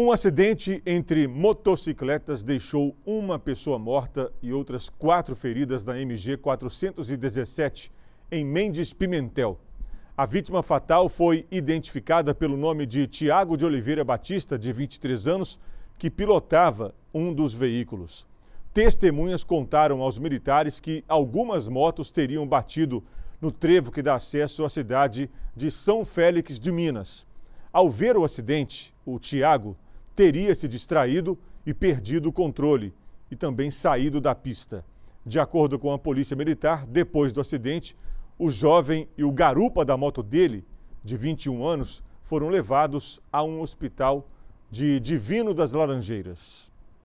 Um acidente entre motocicletas deixou uma pessoa morta e outras quatro feridas na MG 417, em Mendes Pimentel. A vítima fatal foi identificada pelo nome de Tiago de Oliveira Batista, de 23 anos, que pilotava um dos veículos. Testemunhas contaram aos militares que algumas motos teriam batido no trevo que dá acesso à cidade de São Félix de Minas. Ao ver o acidente, o Tiago teria se distraído e perdido o controle e também saído da pista. De acordo com a Polícia Militar, depois do acidente, o jovem e o garupa da moto dele, de 21 anos, foram levados a um hospital de Divino das Laranjeiras.